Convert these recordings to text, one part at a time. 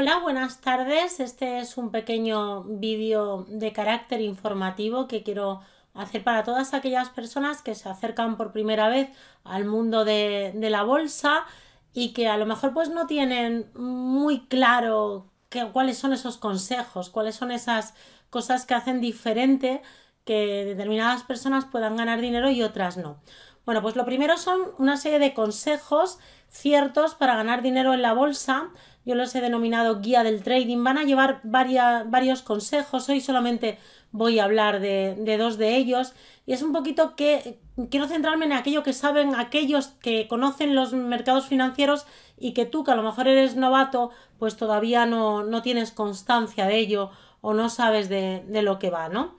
Hola, buenas tardes. Este es un pequeño vídeo de carácter informativo que quiero hacer para todas aquellas personas que se acercan por primera vez al mundo de, de la bolsa y que a lo mejor pues no tienen muy claro que, cuáles son esos consejos, cuáles son esas cosas que hacen diferente que determinadas personas puedan ganar dinero y otras no. Bueno, pues lo primero son una serie de consejos ciertos para ganar dinero en la bolsa. Yo los he denominado guía del trading. Van a llevar varios consejos. Hoy solamente voy a hablar de, dos de ellos. Y es un poquito que quiero centrarme en aquello que saben aquellos que conocen los mercados financieros y que tú, que a lo mejor eres novato, pues todavía no, tienes constancia de ello o no sabes de, lo que va, ¿no?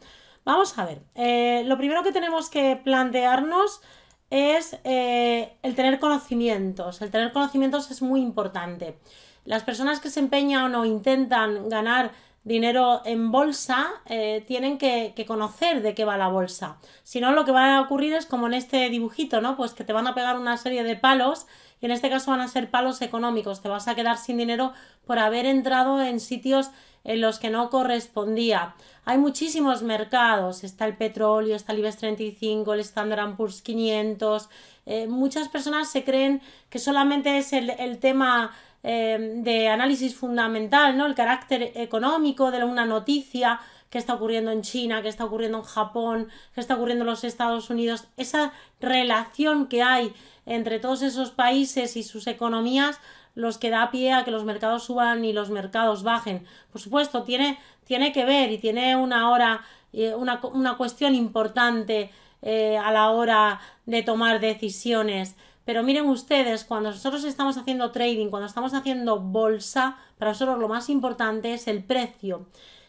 Vamos a ver. Eh, lo primero que tenemos que plantearnos es eh, el tener conocimientos. El tener conocimientos es muy importante. Las personas que se empeñan o intentan ganar dinero en bolsa eh, tienen que, conocer de qué va la bolsa. Si no, lo que va a ocurrir es como en este dibujito, ¿no? Pues que te van a pegar una serie de palos y en este caso van a ser palos económicos. Te vas a quedar sin dinero por haber entrado en sitios en los que no correspondía. Hay muchísimos mercados, está el petróleo, está el IBEX 35, el Standard Poor's 500. Eh, muchas personas se creen que solamente es el, tema eh, de análisis fundamental, ¿no? El carácter económico de una noticia, que está ocurriendo en China, que está ocurriendo en Japón, que está ocurriendo en los Estados Unidos, esa relación que hay entre todos esos países y sus economías los que da pie a que los mercados suban y los mercados bajen. Por supuesto, tiene, tiene que ver y tiene una hora, eh, una, cuestión importante eh, a la hora de tomar decisiones. Pero miren ustedes, cuando nosotros estamos haciendo trading, cuando estamos haciendo bolsa, para nosotros lo más importante es el precio.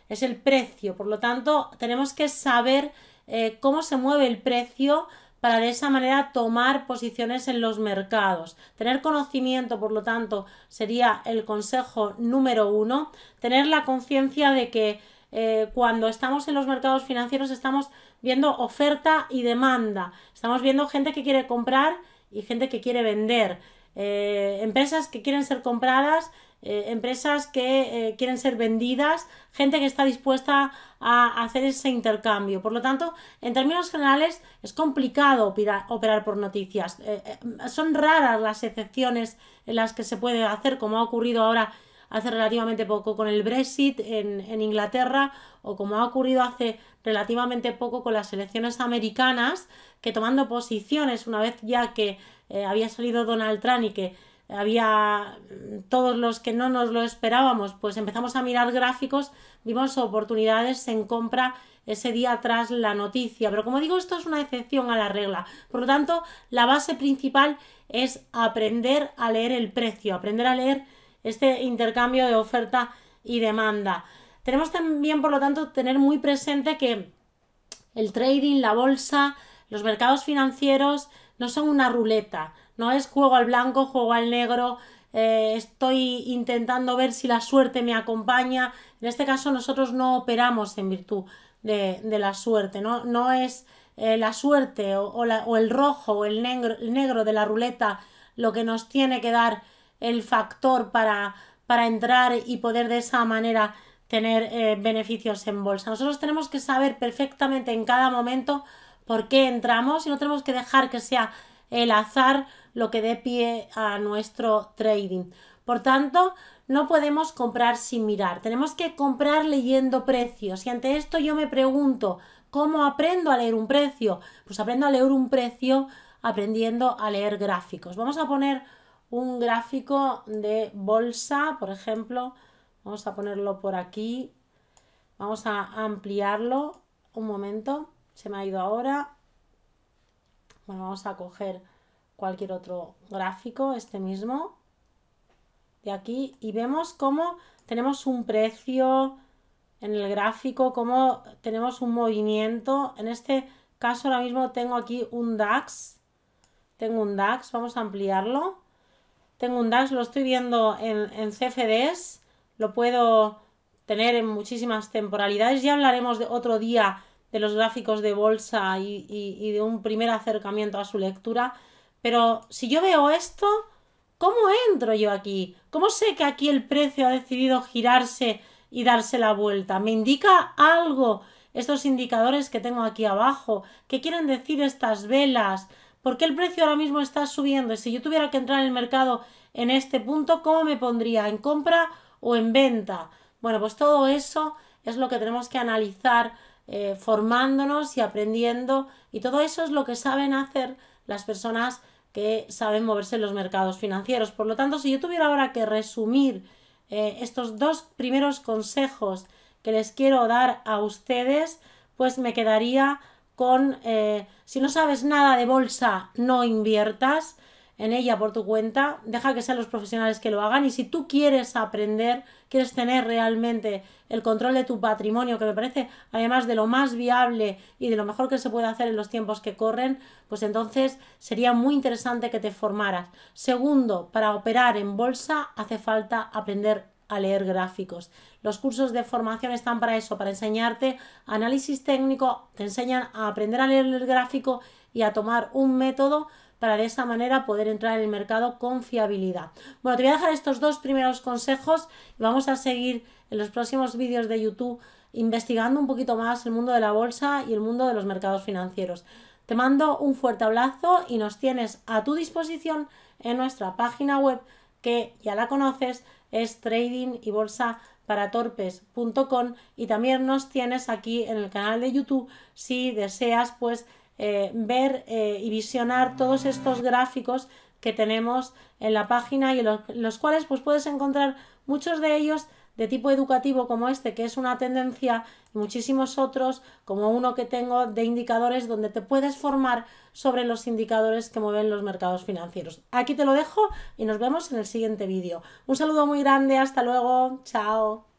Es el precio. Por lo tanto, tenemos que saber eh, cómo se mueve el precio para de esa manera tomar posiciones en los mercados. Tener conocimiento, por lo tanto, sería el consejo número uno. Tener la conciencia de que eh, cuando estamos en los mercados financieros estamos viendo oferta y demanda. Estamos viendo gente que quiere comprar y gente que quiere vender. Eh, empresas que quieren ser compradas eh, empresas que eh, quieren ser vendidas, gente que está dispuesta a hacer ese intercambio. Por lo tanto, en términos generales, es complicado operar, por noticias. Eh, son raras las excepciones en las que se puede hacer, como ha ocurrido ahora hace relativamente poco con el Brexit en Inglaterra o como ha ocurrido hace relativamente poco con las elecciones americanas, que tomando posiciones una vez ya que había salido Donald Trump y que había mm, todos los que no nos lo esperábamos, pues empezamos a mirar gráficos, vimos oportunidades en compra ese día tras la noticia. Pero como digo, esto es una excepción a la regla. Por lo tanto, la base principal es aprender a leer el precio, aprender a leer este intercambio de oferta y demanda. Tenemos también, por lo tanto, tener muy presente que el trading, la bolsa, los mercados financieros no son una ruleta, no es juego al blanco, juego al negro, eh, estoy intentando ver si la suerte me acompaña. En este caso nosotros no operamos en virtud de, de la suerte, no, no es eh, la suerte o, la, o, el rojo o el negro, negro, de la ruleta lo que nos tiene que dar el factor para, para entrar y poder de esa manera tener eh, beneficios en bolsa. Nosotros tenemos que saber perfectamente en cada momento por qué entramos y no tenemos que dejar que sea el azar lo que dé pie a nuestro trading. Por tanto, no podemos comprar sin mirar. Tenemos que comprar leyendo precios. Y ante esto yo me pregunto, ¿cómo aprendo a leer un precio? Pues aprendo a leer un precio aprendiendo a leer gráficos. Vamos a poner un gráfico de bolsa, por ejemplo. Vamos a ponerlo por aquí. Vamos a ampliarlo un momento. Se me ha ido ahora. Bueno, vamos a coger cualquier otro gráfico, este mismo, de aquí, y vemos cómo tenemos un precio en el gráfico, cómo tenemos un movimiento. En este caso ahora mismo tengo aquí un DAX, tengo un DAX, vamos a ampliarlo. Tengo un DAX, lo estoy viendo en, en CFDs, lo puedo tener en muchísimas temporalidades. Ya hablaremos de otro día de los gráficos de bolsa y, y de un primer acercamiento a su lectura. Pero si yo veo esto, ¿cómo entro yo aquí? ¿Cómo sé que aquí el precio ha decidido girarse y darse la vuelta? ¿Me indica algo estos indicadores que tengo aquí abajo? ¿Qué quieren decir estas velas? ¿Por qué el precio ahora mismo está subiendo? Y si yo tuviera que entrar en el mercado en este punto, ¿cómo me pondría? ¿En compra o en venta? Bueno, pues todo eso es lo que tenemos que analizar eh, formándonos y aprendiendo y todo eso es lo que saben hacer las personas que saben moverse en los mercados financieros. Por lo tanto, si yo tuviera ahora que resumir eh, estos dos primeros consejos que les quiero dar a ustedes, pues me quedaría con, eh, si no sabes nada de bolsa, no inviertas en ella por tu cuenta, deja que sean los profesionales que lo hagan y si tú quieres aprender, quieres tener realmente el control de tu patrimonio, que me parece además de lo más viable y de lo mejor que se puede hacer en los tiempos que corren, pues entonces sería muy interesante que te formaras. Segundo, para operar en bolsa hace falta aprender a leer gráficos. Los cursos de formación están para eso, para enseñarte análisis técnico, te enseñan a aprender a leer el gráfico y a tomar un método para de esa manera poder entrar en el mercado con fiabilidad. Bueno, te voy a dejar estos dos primeros consejos y vamos a seguir en los próximos vídeos de YouTube investigando un poquito más el mundo de la bolsa y el mundo de los mercados financieros. Te mando un fuerte abrazo y nos tienes a tu disposición en nuestra página web que ya la conoces, es trading y bolsa para y también nos tienes aquí en el canal de YouTube si deseas pues eh, ver eh, y visionar todos estos gráficos que tenemos en la página y los, los cuales pues puedes encontrar muchos de ellos de tipo educativo como este, que es una tendencia, y muchísimos otros, como uno que tengo de indicadores donde te puedes formar sobre los indicadores que mueven los mercados financieros. Aquí te lo dejo y nos vemos en el siguiente vídeo. Un saludo muy grande, hasta luego, chao.